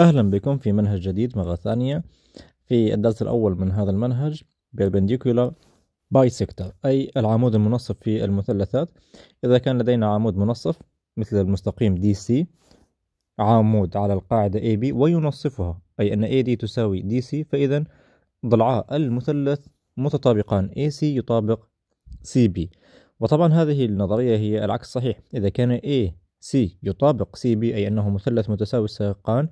أهلا بكم في منهج جديد مرة ثانية في الدرس الأول من هذا المنهج Perpendicular Bisector أي العمود المنصف في المثلثات إذا كان لدينا عمود منصف مثل المستقيم DC عمود على القاعدة AB وينصفها أي أن AD تساوي DC فإذا ضلعا المثلث متطابقان AC يطابق CB وطبعا هذه النظرية هي العكس صحيح إذا كان A C يطابق CB أي أنه مثلث متساوي الساقان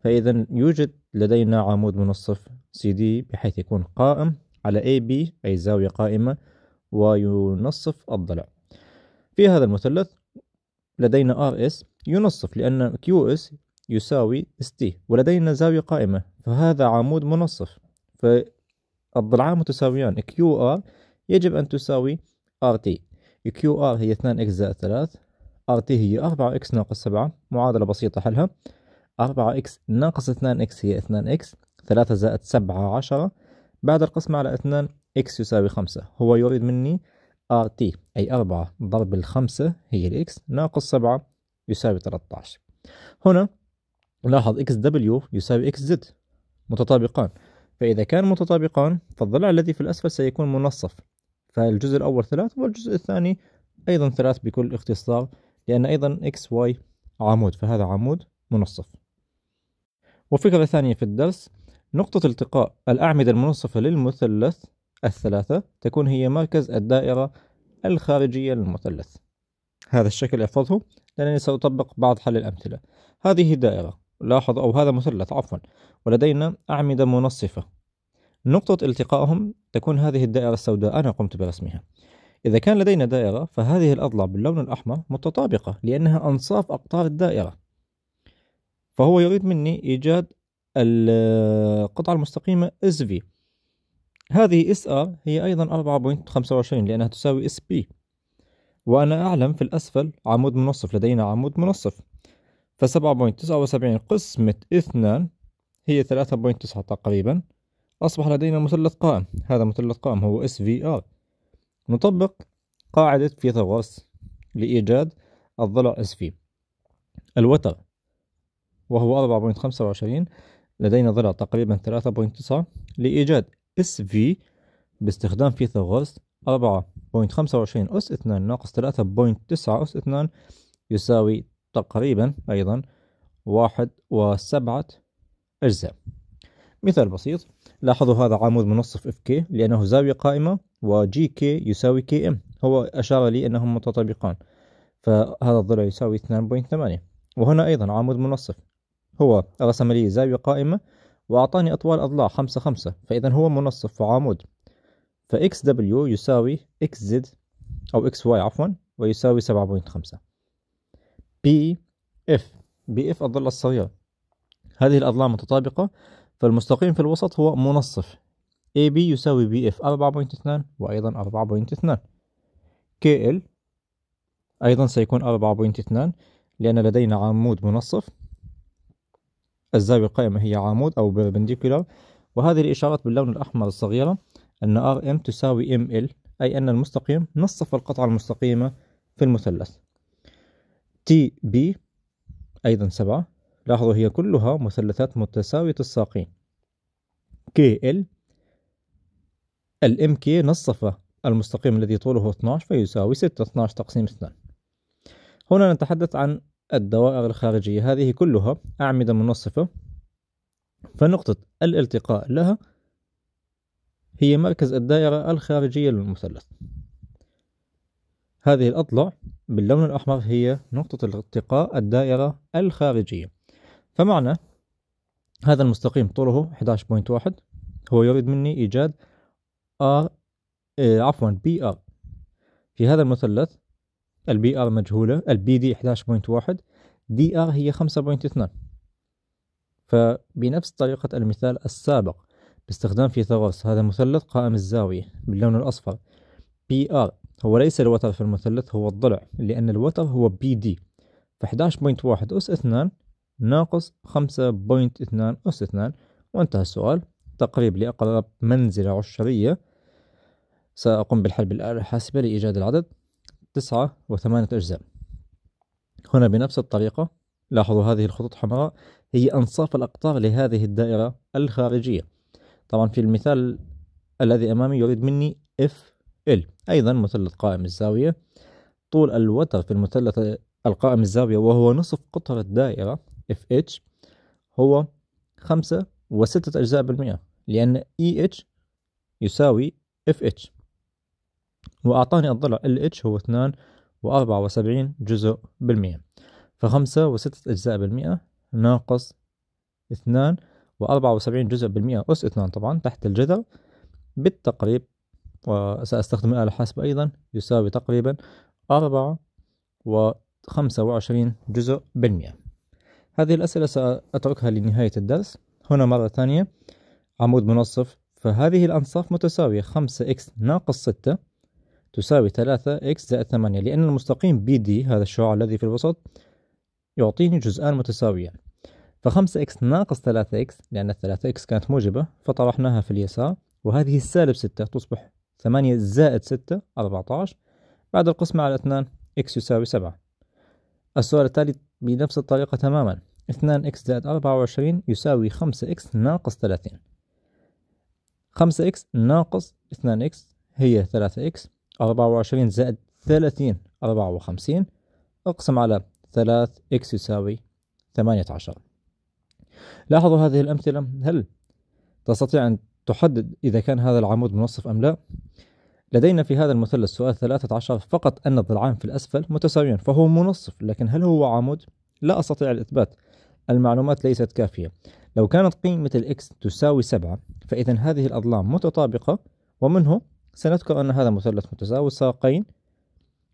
فإذا يوجد لدينا عمود منصف CD بحيث يكون قائم على AB أي زاوية قائمة وينصف الضلع في هذا المثلث لدينا RS ينصف لأن QS يساوي ST ولدينا زاوية قائمة فهذا عمود منصف فالضلعان متساويان QR يجب أن تساوي RT QR هي 2 x زائد 3 RT هي 4 x ناقص 7 معادلة بسيطة حلها 4 إكس ناقص 2 إكس هي 2 إكس 3 زائد 7 10 بعد القسمة على 2 إكس يساوي 5 هو يريد مني ار تي أي 4 ضرب الخمسة هي الإكس ناقص 7 يساوي 13 هنا لاحظ إكس دبليو يساوي إكس زد متطابقان فإذا كان متطابقان فالضلع الذي في الأسفل سيكون منصف فالجزء الأول ثلاث والجزء الثاني أيضا ثلاث بكل اختصار لأن أيضا إكس واي عمود فهذا عمود منصف وفكرة ثانية في الدرس نقطة التقاء الأعمدة المنصفة للمثلث الثلاثة تكون هي مركز الدائرة الخارجية للمثلث هذا الشكل احفظه لأنني سأطبق بعض حل الأمثلة هذه دائرة لاحظ أو هذا مثلث عفوا ولدينا أعمدة منصفة نقطة التقائهم تكون هذه الدائرة السوداء أنا قمت برسمها إذا كان لدينا دائرة فهذه الأضلاع باللون الأحمر متطابقة لأنها أنصاف أقطار الدائرة فهو يريد مني إيجاد القطعة المستقيمة اس في هذه اس ار هي أيضا 4.25 لأنها تساوي اس بي وأنا أعلم في الأسفل عمود منصف لدينا عمود منصف فسبعة بوينت تسعة وسبعين قسمة اثنان هي ثلاثة بوينت تسعة تقريبا أصبح لدينا مثلث قائم هذا مثلث قائم هو اس في ار نطبق قاعدة فيثاغورس لإيجاد الضلع اس في الوتر وهو 4.25 لدينا ضلع تقريبا 3.9 لإيجاد اس في باستخدام فيثاغورس 4.25 أس 2 ناقص 3.9 أس 2 يساوي تقريبا أيضا واحد وسبعة أجزاء مثال بسيط لاحظوا هذا عمود منصف اف كي لأنه زاوية قائمة جي كي يساوي كي ام هو أشار لي أنهم متطابقان فهذا الضلع يساوي 2.8 وهنا أيضا عمود منصف هو رسم لي زاوية قائمة وأعطاني أطوال أضلاع خمسة خمسة فإذا هو منصف وعمود فإكس دبليو يساوي إكس زد أو إكس واي عفوا ويساوي سبعة بوينت خمسة بي إف بي إف الضلع الصغيرة هذه الأضلاع متطابقة فالمستقيم في الوسط هو منصف AB يساوي BF 4.2 وأيضا 4.2 KL أيضا سيكون 4.2 لأن لدينا عمود منصف الزاوية القائمة هي عمود أو perpendicular وهذه الإشارات باللون الأحمر الصغيرة أن RM تساوي ML أي أن المستقيم نصف القطعة المستقيمة في المثلث TB أيضا سبعة لاحظوا هي كلها مثلثات متساوية الساقين KL ال MK نصف المستقيم الذي طوله 12 فيساوي 6 12 تقسيم 2 هنا نتحدث عن الدوائر الخارجية هذه كلها أعمدة منصفة فنقطة الالتقاء لها هي مركز الدائرة الخارجية للمثلث هذه الأضلع باللون الأحمر هي نقطة الالتقاء الدائرة الخارجية فمعنى هذا المستقيم طوله 11.1 هو يريد مني إيجاد R آه، عفوا بي ار في هذا المثلث البي ار مجهولة البي دي 11.1 دي ار هي خمسة بوينت اثنان فبنفس طريقة المثال السابق باستخدام فيثاغورس هذا مثلث قائم الزاوية باللون الأصفر بي ار هو ليس الوتر في المثلث هو الضلع لأن الوتر هو بي دي فحداش بوينت واحد أس اثنان ناقص خمسة بوينت اثنان أس اثنان وانتهى السؤال تقريب لأقرب منزلة عشرية سأقوم بالحل بالآلة الحاسبة لإيجاد العدد تسعة وثمانية أجزاء هنا بنفس الطريقة لاحظوا هذه الخطوط الحمراء هي أنصاف الأقطار لهذه الدائرة الخارجية طبعا في المثال الذي أمامي يريد مني FL أيضا مثلث قائم الزاوية طول الوتر في المثلث القائم الزاوية وهو نصف قطر الدائرة FH هو خمسة وستة أجزاء بالمئة لأن EH يساوي FH وأعطاني الضلع ال هو اثنان وأربعة وسبعين جزء بالمية فخمسة وستة أجزاء بالمية ناقص اثنان وأربعة وسبعين جزء بالمية أس اثنان طبعا تحت الجذر بالتقريب وسأستخدم الآلة الحاسبة أيضا يساوي تقريبا أربعة وخمسة وعشرين جزء بالمية هذه الأسئلة سأتركها لنهاية الدرس هنا مرة ثانية عمود منصف فهذه الأنصاف متساوية خمسة إكس ناقص ستة تساوي 3 إكس زائد 8 لأن المستقيم بي دي هذا الشعاع الذي في الوسط يعطيني جزءان متساويان فخمسة إكس ناقص ثلاثة إكس لأن الثلاثة إكس كانت موجبة فطرحناها في اليسار وهذه السالب ستة تصبح ثمانية زائد ستة أربعة عشر بعد القسمة على اثنان إكس يساوي سبعة السؤال التالي بنفس الطريقة تماما اثنان إكس زائد أربعة وعشرين يساوي خمسة إكس ناقص ثلاثين خمسة إكس ناقص اثنان إكس هي ثلاثة إكس 24 زائد 30 54 اقسم على 3 إكس يساوي 18 لاحظوا هذه الأمثلة هل تستطيع أن تحدد إذا كان هذا العمود منصف أم لا لدينا في هذا المثلث سؤال 13 فقط أن الضلعان في الأسفل متساويان فهو منصف لكن هل هو عمود؟ لا أستطيع الإثبات المعلومات ليست كافية لو كانت قيمة الإكس تساوي 7 فإذا هذه الأضلاع متطابقة ومنه سنذكر أن هذا مثلث متساوي الساقين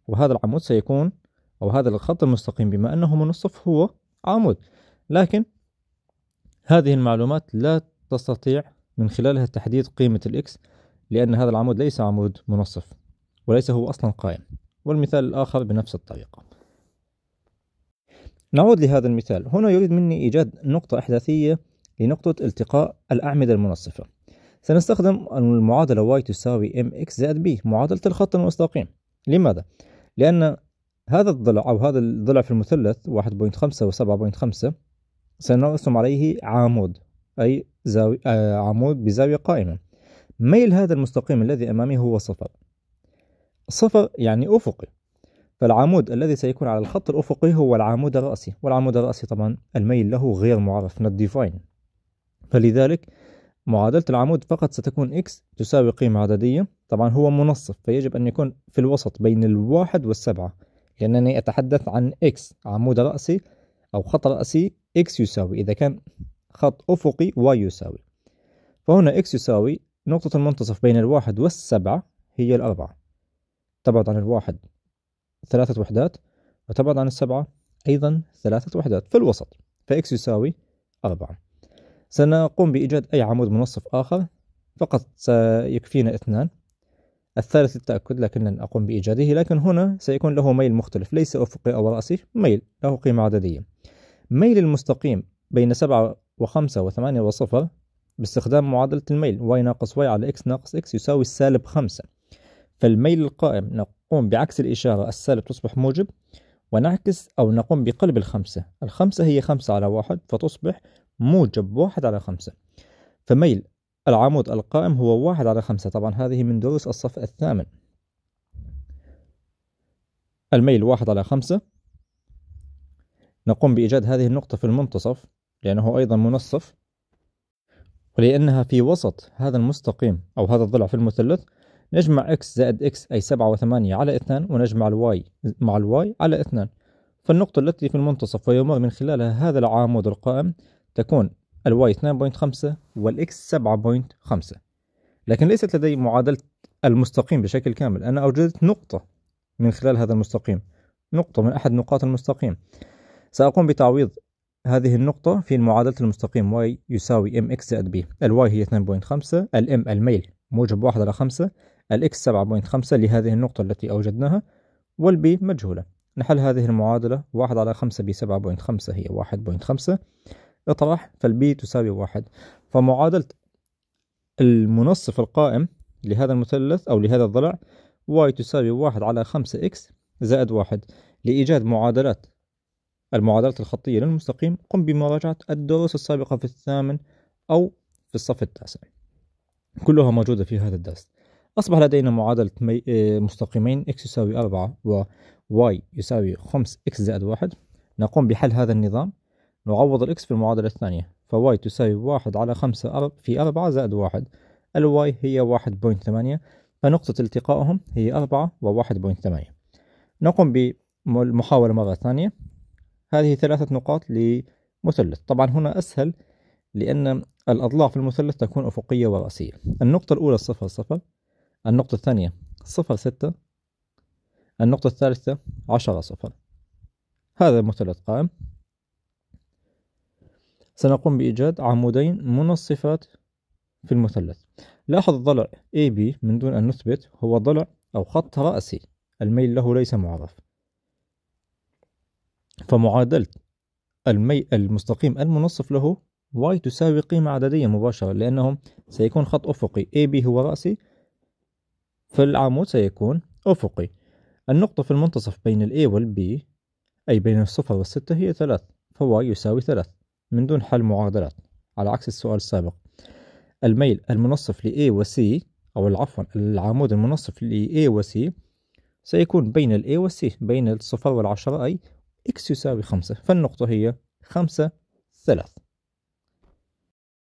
وهذا العمود سيكون أو هذا الخط المستقيم بما أنه منصف هو عمود لكن هذه المعلومات لا تستطيع من خلالها تحديد قيمة الإكس لأن هذا العمود ليس عمود منصف وليس هو أصلا قائم والمثال الآخر بنفس الطريقة نعود لهذا المثال هنا يريد مني إيجاد نقطة إحداثية لنقطة التقاء الأعمدة المنصفة سنستخدم المعادلة y تساوي mx زائد b معادلة الخط المستقيم لماذا؟ لأن هذا الضلع أو هذا الضلع في المثلث 1.5 و 7.5 سنرسم عليه عمود أي زاوي آه عمود بزاوية قائمة ميل هذا المستقيم الذي أمامي هو صفر صفر يعني أفقي فالعمود الذي سيكون على الخط الأفقي هو العمود الرأسي والعمود الرأسي طبعا الميل له غير معرف not defined فلذلك معادلة العمود فقط ستكون x تساوي قيمة عددية طبعا هو منصف فيجب أن يكون في الوسط بين الواحد والسبعة لأنني أتحدث عن x عمود رأسي أو خط رأسي x يساوي إذا كان خط أفقي y يساوي فهنا x يساوي نقطة المنتصف بين الواحد والسبعة هي الأربعة تبعد عن الواحد ثلاثة وحدات وتبعد عن السبعة أيضا ثلاثة وحدات في الوسط فx يساوي أربعة سنقوم بإيجاد أي عمود منصف آخر فقط سيكفينا اثنان الثالث للتأكد لن أقوم بإيجاده لكن هنا سيكون له ميل مختلف ليس أفقي أو رأسي ميل له قيمة عددية ميل المستقيم بين سبعة وخمسة وثمانية وصفر باستخدام معادلة الميل y ناقص y على x ناقص x يساوي السالب خمسة فالميل القائم نقوم بعكس الإشارة السالب تصبح موجب ونعكس أو نقوم بقلب الخمسة الخمسة هي خمسة على واحد فتصبح موجب واحد على خمسة فميل العمود القائم هو واحد على خمسة طبعا هذه من دروس الصف الثامن الميل واحد على خمسة نقوم بإيجاد هذه النقطة في المنتصف لأنه أيضا منصف ولأنها في وسط هذا المستقيم أو هذا الضلع في المثلث نجمع x زائد x أي سبعة وثمانية على اثنان ونجمع الواي مع الواي على اثنان فالنقطة التي في المنتصف ويمر من خلالها هذا العامود القائم تكون الواي 2.5 والاكس 7.5 لكن ليست لدي معادلة المستقيم بشكل كامل أنا أوجدت نقطة من خلال هذا المستقيم نقطة من أحد نقاط المستقيم سأقوم بتعويض هذه النقطة في معادلة المستقيم y يساوي mx زائد b الواي هي 2.5 الام الميل موجب 1 على 5 الاكس 7.5 لهذه النقطة التي أوجدناها والبي مجهولة نحل هذه المعادلة 1 على 5 ب 7.5 هي 1.5 اطرح فالبي تساوي واحد فمعادلة المنصف القائم لهذا المثلث أو لهذا الضلع y تساوي واحد على خمسة x زائد واحد لإيجاد معادلات المعادلات الخطية للمستقيم قم بمراجعة الدروس السابقة في الثامن أو في الصف التاسع كلها موجودة في هذا الدرس أصبح لدينا معادلة آه، مستقيمين x يساوي 4 و y يساوي 5 x زائد 1 نقوم بحل هذا النظام نعوض الإكس في المعادلة الثانية فواي تساوي واحد على خمسة في أربعة زائد واحد الواي هي واحد بوينت ثمانية فنقطة التقائهم هي أربعة وواحد بوينت ثمانية نقوم بالمحاولة مرة ثانية هذه ثلاثة نقاط لمثلث طبعا هنا أسهل لأن الأضلاع في المثلث تكون أفقية ورأسية النقطة الأولى صفر صفر النقطة الثانية صفر ستة النقطة الثالثة عشرة صفر هذا مثلث قائم سنقوم بإيجاد عمودين منصفات في المثلث لاحظ الضلع AB من دون أن نثبت هو ضلع أو خط رأسي الميل له ليس معرف فمعادلة المي المستقيم المنصف له y تساوي قيمة عددية مباشرة لأنه سيكون خط أفقي AB هو رأسي فالعمود سيكون أفقي النقطة في المنتصف بين A وال B أي بين الصفر والستة هي ثلاث فy يساوي ثلاث من دون حل معادلات على عكس السؤال السابق الميل المنصف لـ A و C أو عفوا العمود المنصف لـ A و C سيكون بين الـ A و C بين الصفر والعشرة أي X يساوي خمسة فالنقطة هي خمسة ثلاث